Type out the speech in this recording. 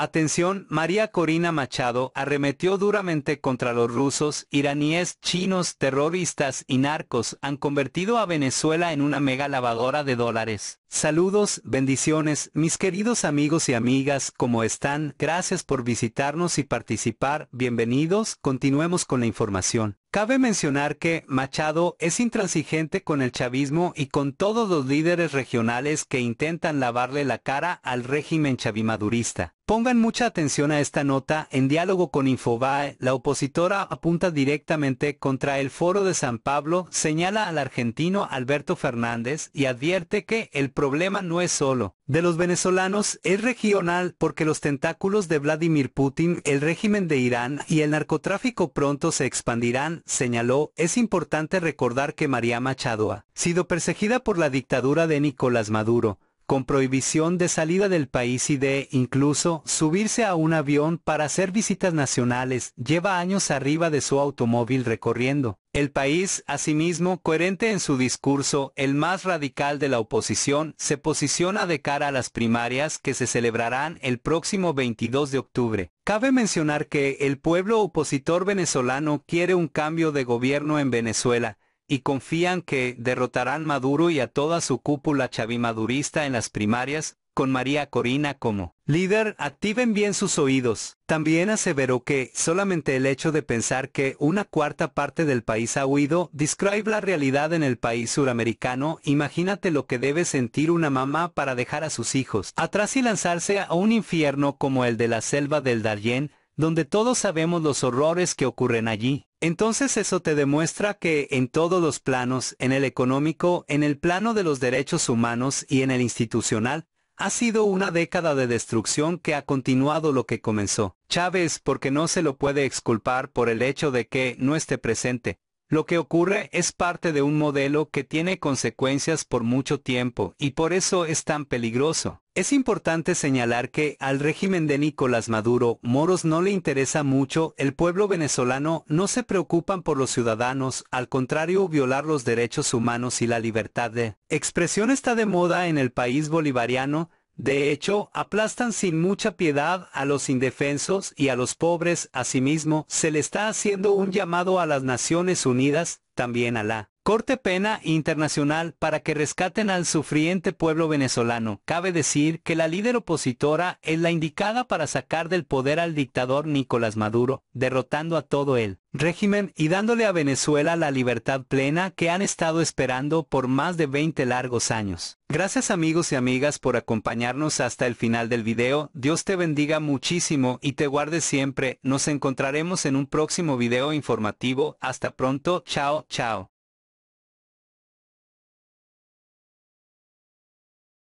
Atención, María Corina Machado arremetió duramente contra los rusos, iraníes, chinos, terroristas y narcos. Han convertido a Venezuela en una mega lavadora de dólares. Saludos, bendiciones, mis queridos amigos y amigas, ¿cómo están? Gracias por visitarnos y participar. Bienvenidos, continuemos con la información. Cabe mencionar que Machado es intransigente con el chavismo y con todos los líderes regionales que intentan lavarle la cara al régimen chavimadurista. Pongan mucha atención a esta nota en diálogo con Infobae, la opositora apunta directamente contra el foro de San Pablo, señala al argentino Alberto Fernández y advierte que el problema no es solo de los venezolanos, es regional porque los tentáculos de Vladimir Putin, el régimen de Irán y el narcotráfico pronto se expandirán, señaló, es importante recordar que María Machado ha sido perseguida por la dictadura de Nicolás Maduro, con prohibición de salida del país y de, incluso, subirse a un avión para hacer visitas nacionales, lleva años arriba de su automóvil recorriendo. El país, asimismo, coherente en su discurso, el más radical de la oposición, se posiciona de cara a las primarias que se celebrarán el próximo 22 de octubre. Cabe mencionar que el pueblo opositor venezolano quiere un cambio de gobierno en Venezuela, y confían que derrotarán Maduro y a toda su cúpula chavimadurista en las primarias, con María Corina como líder, activen bien sus oídos. También aseveró que solamente el hecho de pensar que una cuarta parte del país ha huido describe la realidad en el país suramericano, imagínate lo que debe sentir una mamá para dejar a sus hijos atrás y lanzarse a un infierno como el de la selva del Darién, donde todos sabemos los horrores que ocurren allí. Entonces eso te demuestra que en todos los planos, en el económico, en el plano de los derechos humanos y en el institucional, ha sido una década de destrucción que ha continuado lo que comenzó. Chávez porque no se lo puede exculpar por el hecho de que no esté presente, lo que ocurre es parte de un modelo que tiene consecuencias por mucho tiempo y por eso es tan peligroso. Es importante señalar que al régimen de Nicolás Maduro Moros no le interesa mucho, el pueblo venezolano no se preocupan por los ciudadanos, al contrario violar los derechos humanos y la libertad de expresión está de moda en el país bolivariano, de hecho, aplastan sin mucha piedad a los indefensos y a los pobres. Asimismo, se le está haciendo un llamado a las Naciones Unidas, también a la Corte Pena Internacional para que rescaten al sufriente pueblo venezolano. Cabe decir que la líder opositora es la indicada para sacar del poder al dictador Nicolás Maduro, derrotando a todo el régimen y dándole a Venezuela la libertad plena que han estado esperando por más de 20 largos años. Gracias amigos y amigas por acompañarnos hasta el final del video, Dios te bendiga muchísimo y te guarde siempre, nos encontraremos en un próximo video informativo, hasta pronto, chao, chao.